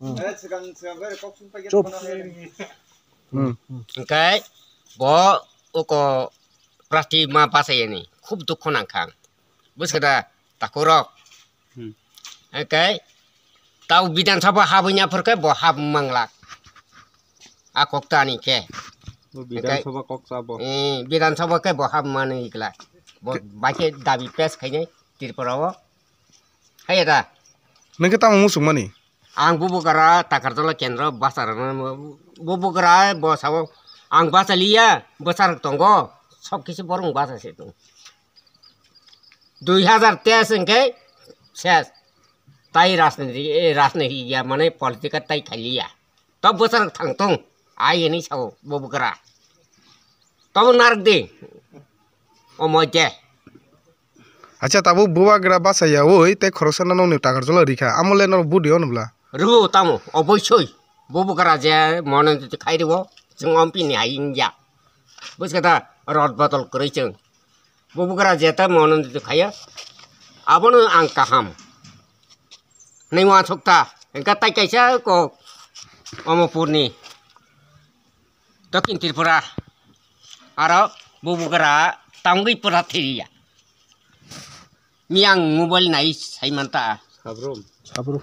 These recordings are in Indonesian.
Cup. Oke, go uko prati ma pase ini, khub tuh nangkang. Bus kata takurok. Oke, tahu bidan sabo habunya perke bo hab aku Akok tani ke. Bidan sabo kok sabo. bidan sabo ke bo hab mani ikla. Bo bake dabi pes kayaknya tirparawo. Hai ya ta. Nengke tamu ang takar takartola kendra basara na bubukara bosawo ang basa liya basara tongo soki si borong basa si tong duhi hazar tesen kei ses tai rasne di rasne hiya mane politika tai kaliya to basara tang tong ai ini sawo bubukara to narg di omoge. Acha tabu buwa gra basa ya woi te korosana nong takar zola rika amole bu di onu bla Rugo tamu, opo choi, bobo karaja, monon tete diwo wo, seng ompi ni ainja, bos kata rod botol kuriceng, bobo karaja ta monon tete kaya, abono angka ham, nai mo atok ta, engka tai kai sa ko, omo purni, tokin pura, aro bobo kara, tanggi pura tiri ya, miang ngubol nai sai manta, sabrum, sabrum,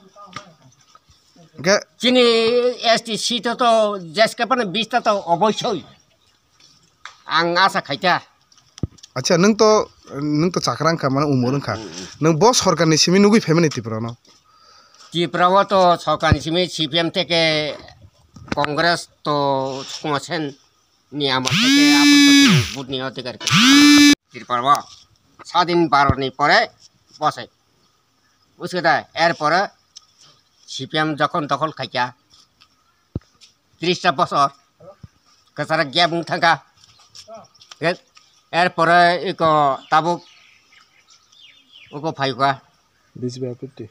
চিনি এসটি সিটো তো জেসকে পানে বিষটা তো অবশ্যই আসা খাইতা আচ্ছা নং তো নং তো চাকরাংখা মানে উমরংখা নং ব সরকারনি সিমি নুগি ফ্যামিলি ত্রিপুরানো ত্রিপুরাও তো সরকারনি সিমি সিপিএম থেকে কংগ্রেস তো কুমাছেন নি আমার থেকে ভোট নিয়ে অধিকার ত্রিপুরাব সাদিন বারনি পরে বসে বুঝতে এরপরে সিপিএম যখন তখন খাইকা ত্রিশটা বছর কেসারা গিয়া বুং থাকা এরপরে ইক তাবুক উকো ফাইকা বিজেপি আই ফিফটি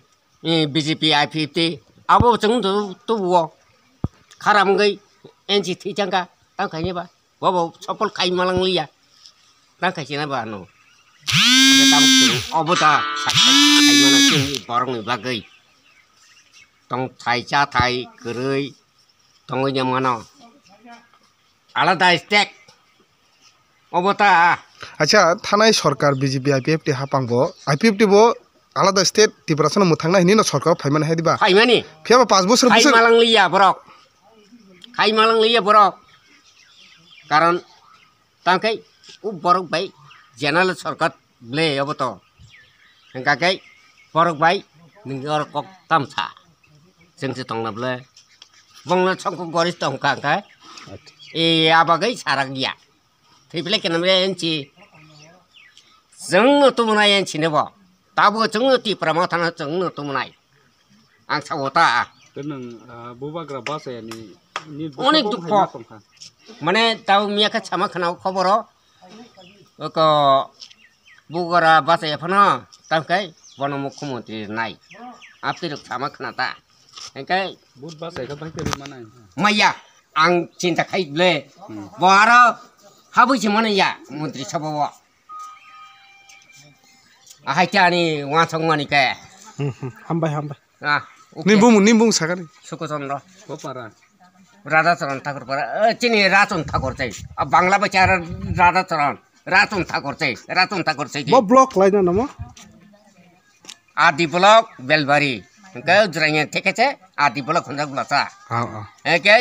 বিজেপি আই ফিফটি আবো জং তবুও খারামগৈ এনসি থিচাঙ্গা তাংখাইনেবা বাবা সফল খাইমালাংলিয়া তাংখাইছেনাবা নো তাবুক অবতা সাকসেস খাইমানা বরং বাগৈ তং চা থাই করেই তং যেমন আলাদা স্টেক অবতা আচ্ছা থানায় সরকার বিজেপি আইপিএফ টি হাপাঙ্গ আইপিএফ টি আলাদা স্টেট ত্রিপুরাসন মুথাংনা হিনি না সরকার ফাইমান হাই দিবা ফাইমানি ফিয়াবা পাঁচ বছর বছর মালাং লিয়া বরক খাই লিয়া বরক কারণ তাকে ও বরক ভাই জেনারেল সরকার ব্লে অবত কাকে বরক ভাই নিগর কক তামছা जोंसो थांनाबलाय बंला संखौ गरिस दंखा ओंखा ए आबागै सारा गैया थैब्लाय केनामलाय एनसि जोंनो तुमनाय एनसिनोबो दाबो जोंनो टिप्रामा थाना जोंनो तुमनाय आं सावता नों बुबाग्रा बासायानि अनेक दुख माने दाउ मियाखौ सामा खानाव खबर बुगारा बासायाफानो दामखाय बन मुख्यमन्त्री नाय आप सामा खाना दा engke bud bahasa itu pakai di mana maya ang cinta kai ble wara habu si mana ya menteri sabawa ahai cani wansong mani ke hambai hambai ah nimbung nimbung sakari suku sondro kopara Radhacharan ठाकुर पर चिनी रातुन ठाकुर चाहिँ अब बाङ्ला बचाएर राधाचरण रातुन ठाकुर चाहिँ रातुन ठाकुर चाहिँ ब्लक लाइन आदि ब्लक बेलबारी কেউ জিরাই থেকেছে আর ডিপোলা খুঁজা গুলো আছে